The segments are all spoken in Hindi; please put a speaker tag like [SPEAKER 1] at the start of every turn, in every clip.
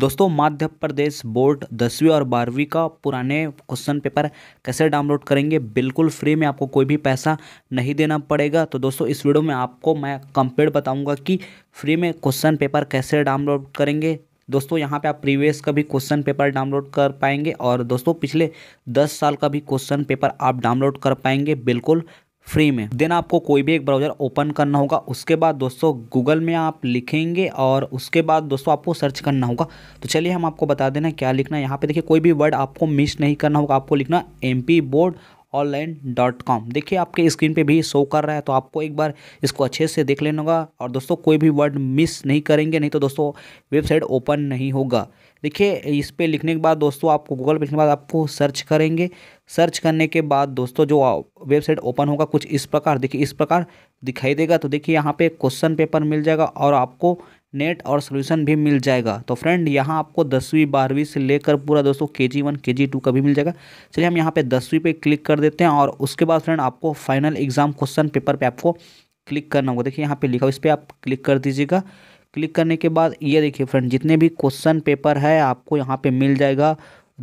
[SPEAKER 1] दोस्तों मध्य प्रदेश बोर्ड दसवीं और बारहवीं का पुराने क्वेश्चन पेपर कैसे डाउनलोड करेंगे बिल्कुल फ्री में आपको कोई भी पैसा नहीं देना पड़ेगा तो दोस्तों इस वीडियो में आपको मैं कंप्लीट बताऊंगा कि फ्री में क्वेश्चन पेपर कैसे डाउनलोड करेंगे दोस्तों यहाँ पे आप प्रीवियस का भी क्वेश्चन पेपर डाउनलोड कर पाएंगे और दोस्तों पिछले दस साल का भी क्वेश्चन पेपर आप डाउनलोड कर पाएंगे बिल्कुल फ्री में देन आपको कोई भी एक ब्राउजर ओपन करना होगा उसके बाद दोस्तों गूगल में आप लिखेंगे और उसके बाद दोस्तों आपको सर्च करना होगा तो चलिए हम आपको बता देना क्या लिखना है यहाँ पे देखिए कोई भी वर्ड आपको मिस नहीं करना होगा आपको लिखना M board online dot com देखिए आपके स्क्रीन पे भी शो कर रहा है तो आपको एक बार इसको अच्छे से देख लेना होगा और दोस्तों कोई भी वर्ड मिस नहीं करेंगे नहीं तो दोस्तों वेबसाइट ओपन नहीं होगा देखिए इस पर लिखने के बाद दोस्तों आपको गूगल पर लिखने के बाद आपको सर्च करेंगे सर्च करने के बाद दोस्तों जो वेबसाइट ओपन होगा कुछ इस प्रकार देखिए इस प्रकार दिखाई देगा तो देखिए यहाँ पे क्वेश्चन पेपर मिल जाएगा और आपको नेट और सोल्यूशन भी मिल जाएगा तो फ्रेंड यहाँ आपको दसवीं बारहवीं से लेकर पूरा दोस्तों के जी वन के जी टू का भी मिल जाएगा चलिए हम यहाँ पे दसवीं पे क्लिक कर देते हैं और उसके बाद फ्रेंड आपको फाइनल एग्जाम क्वेश्चन पेपर पे आपको क्लिक करना होगा देखिए यहाँ पे लिखा हो इस पर आप क्लिक कर दीजिएगा क्लिक करने के बाद ये देखिए फ्रेंड जितने भी क्वेश्चन पेपर है आपको यहाँ पर मिल जाएगा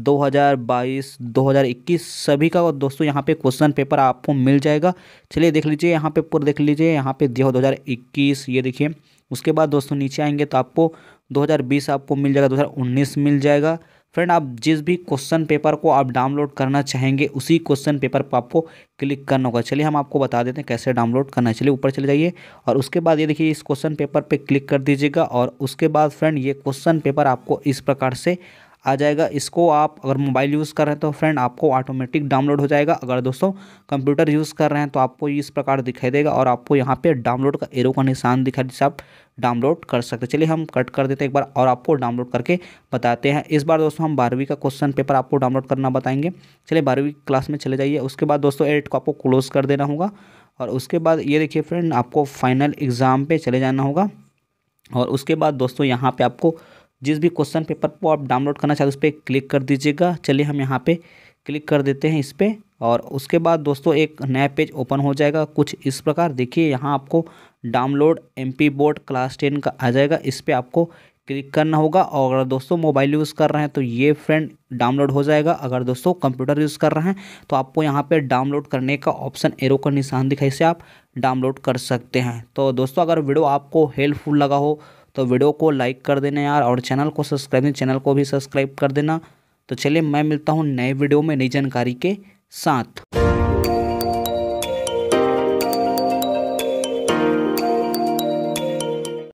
[SPEAKER 1] 2022 2021 सभी का और दोस्तों यहाँ पे क्वेश्चन पेपर आपको मिल जाएगा चलिए देख लीजिए यहाँ पे पूरा देख लीजिए यहाँ पे दिया हो 2021 ये देखिए उसके बाद दोस्तों नीचे आएंगे तो आपको 2020 आपको मिल जाएगा 2019 मिल जाएगा फ्रेंड आप जिस भी क्वेश्चन पेपर को आप डाउनलोड करना चाहेंगे उसी क्वेश्चन पेपर पर आपको क्लिक करना होगा चलिए हम आपको बता देते हैं कैसे डाउनलोड करना है चलिए ऊपर चले जाइए और उसके बाद ये देखिए इस क्वेश्चन पेपर पे क्लिक कर दीजिएगा और उसके बाद फ्रेंड ये क्वेश्चन पेपर आपको इस प्रकार से आ जाएगा इसको आप अगर मोबाइल यूज़ कर रहे हैं तो फ्रेंड आपको ऑटोमेटिक डाउनलोड हो जाएगा अगर दोस्तों कंप्यूटर यूज़ कर रहे हैं तो आपको इस प्रकार दिखाई देगा और आपको यहाँ पे डाउनलोड का एरो का निशान दिखाई जिससे आप डाउनलोड कर सकते चलिए हम कट कर देते हैं एक बार और आपको डाउनलोड करके बताते हैं इस बार दोस्तों हम बारहवीं का क्वेश्चन पेपर आपको डाउनलोड करना बताएंगे चलिए बारहवीं क्लास में चले जाइए उसके बाद दोस्तों एट को आपको क्लोज़ कर देना होगा और उसके बाद ये देखिए फ्रेंड आपको फाइनल एग्ज़ाम पर चले जाना होगा और उसके बाद दोस्तों यहाँ पर आपको जिस भी क्वेश्चन पेपर को आप डाउनलोड करना चाहते हो उस पर क्लिक कर दीजिएगा चलिए हम यहाँ पे क्लिक कर देते हैं इस पर और उसके बाद दोस्तों एक नया पेज ओपन हो जाएगा कुछ इस प्रकार देखिए यहाँ आपको download M P board class ten का आ जाएगा इस पर आपको क्लिक करना होगा और अगर दोस्तों मोबाइल यूज़ कर रहे हैं तो ये फ्रेंड डाउनलोड हो जाएगा अगर दोस्तों कंप्यूटर यूज़ कर रहे हैं तो आपको यहाँ पे डाउनलोड करने का ऑप्शन एरो का निशान दिखाई से आप डाउनलोड कर सकते हैं तो दोस्तों अगर वीडियो आपको हेल्पफुल लगा हो तो वीडियो को लाइक कर देना यार और चैनल को सब्सक्राइब चैनल को भी सब्सक्राइब कर देना तो चलिए मैं मिलता हूँ नए वीडियो में नई जानकारी के साथ